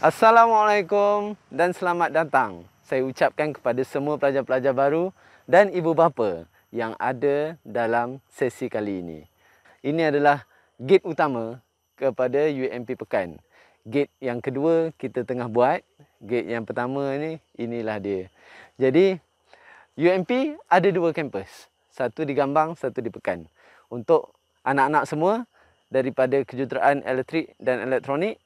Assalamualaikum dan selamat datang. Saya ucapkan kepada semua pelajar-pelajar baru dan ibu bapa yang ada dalam sesi kali ini. Ini adalah gate utama kepada UMP Pekan. Gate yang kedua kita tengah buat. Gate yang pertama ni inilah dia. Jadi UMP ada dua kampus. Satu di Gambang, satu di Pekan. Untuk anak-anak semua daripada kejuruteraan elektrik dan elektronik,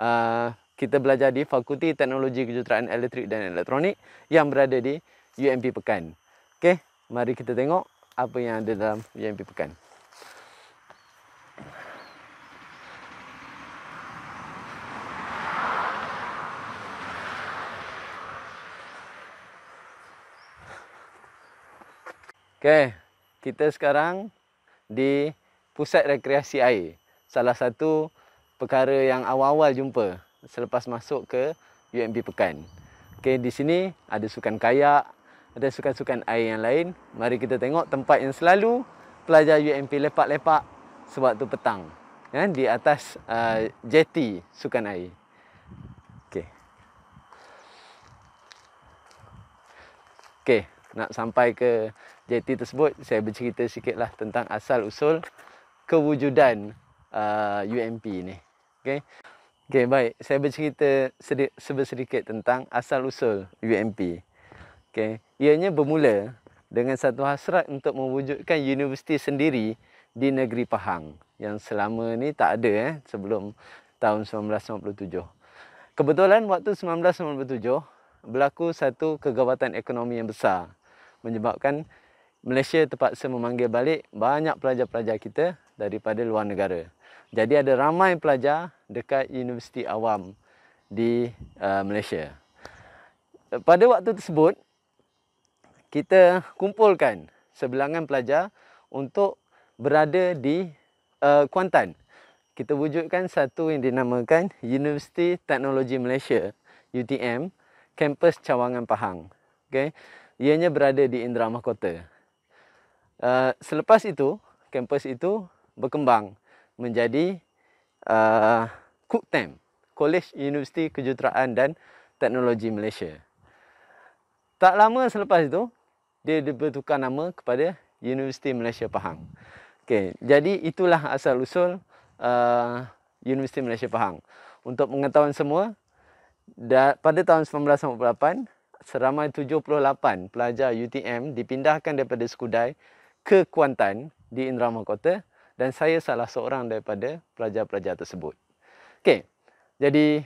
uh, kita belajar di Fakulti Teknologi Kejuruteraan Elektrik dan Elektronik yang berada di UMP Pekan. Okey, mari kita tengok apa yang ada dalam UMP Pekan. Okey, kita sekarang di pusat rekreasi air. Salah satu perkara yang awal-awal jumpa selepas masuk ke UMP Pekan. Okey, di sini ada sukan kayak, ada sukan-sukan air yang lain. Mari kita tengok tempat yang selalu pelajar UMP lepak-lepak sewaktu petang. Ya, di atas uh, jeti sukan air. Okey. Okey, nak sampai ke jeti tersebut, saya bercerita sikitlah tentang asal-usul kewujudan uh, UMP ni. Okey. Okay baik. Saya bercerita sedi- sedikit tentang asal-usul UMP. Okey, ianya bermula dengan satu hasrat untuk mewujudkan universiti sendiri di negeri Pahang yang selama ini tak ada eh sebelum tahun 1997. Kebetulan waktu 1997 berlaku satu kegawatan ekonomi yang besar menyebabkan Malaysia terpaksa memanggil balik banyak pelajar-pelajar kita daripada luar negara. Jadi ada ramai pelajar dekat universiti awam di uh, Malaysia. Pada waktu tersebut kita kumpulkan sebilangan pelajar untuk berada di uh, Kuantan. Kita wujudkan satu yang dinamakan Universiti Teknologi Malaysia UTM kampus Cawangan Pahang. Okay, Ianya berada di Indramayu Kota. Uh, selepas itu kampus itu berkembang menjadi uh, KUKTEM, College University Kejuruteraan dan Teknologi Malaysia. Tak lama selepas itu, dia bertukar nama kepada Universiti Malaysia Pahang. Okay, jadi itulah asal-usul uh, Universiti Malaysia Pahang. Untuk pengetahuan semua, da- pada tahun 1998, seramai 78 pelajar UTM dipindahkan daripada Skudai ke Kuantan di Indramakota Kota dan saya salah seorang daripada pelajar-pelajar tersebut. Okey. Jadi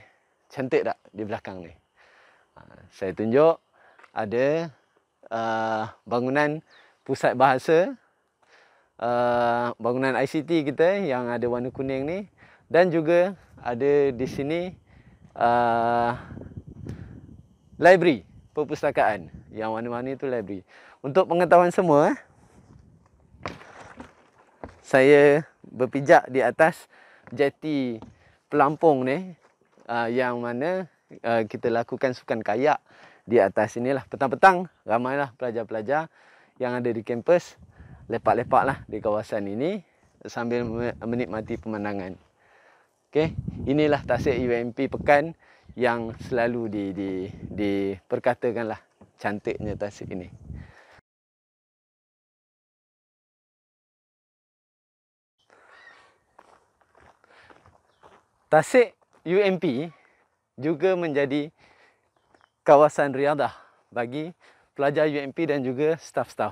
cantik tak di belakang ni? Ha, saya tunjuk ada uh, bangunan pusat bahasa uh, bangunan ICT kita yang ada warna kuning ni dan juga ada di sini uh, library perpustakaan yang warna-warni itu library. Untuk pengetahuan semua, saya berpijak di atas jeti pelampung ni uh, yang mana uh, kita lakukan sukan kayak di atas inilah petang-petang ramailah pelajar-pelajar yang ada di kampus lepak-lepaklah di kawasan ini sambil menikmati pemandangan. Okey, inilah tasik UMP Pekan yang selalu di di diperkatakanlah cantiknya tasik ini. Tasik UMP juga menjadi kawasan riadah bagi pelajar UMP dan juga staff-staff.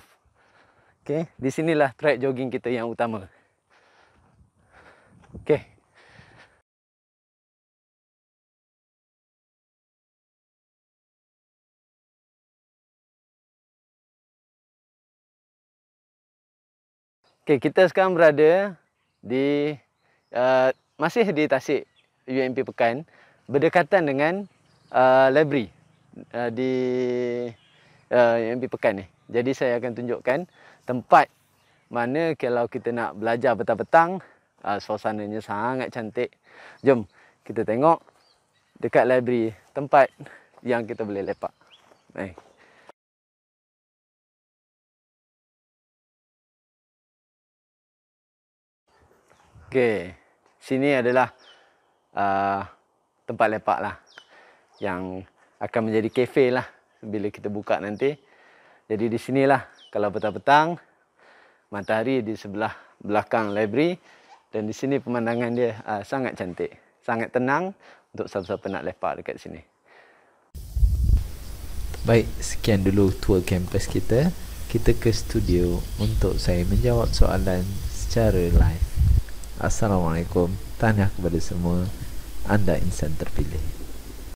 Okey, di sinilah track jogging kita yang utama. Okey. Okey, kita sekarang berada di uh, masih di Tasik UMP Pekan berdekatan dengan uh, library uh, di uh, UMP Pekan ni. Jadi saya akan tunjukkan tempat mana kalau kita nak belajar petang-petang, uh, suasananya sangat cantik. Jom kita tengok dekat library tempat yang kita boleh lepak. Eh. Okey, sini adalah uh, tempat lepak lah yang akan menjadi kafe lah bila kita buka nanti. Jadi di sinilah kalau petang-petang matahari di sebelah belakang library dan di sini pemandangan dia uh, sangat cantik, sangat tenang untuk siapa-siapa nak lepak dekat sini. Baik, sekian dulu tour campus kita. Kita ke studio untuk saya menjawab soalan secara live. Assalamualaikum Tahniah kepada semua Anda insan terpilih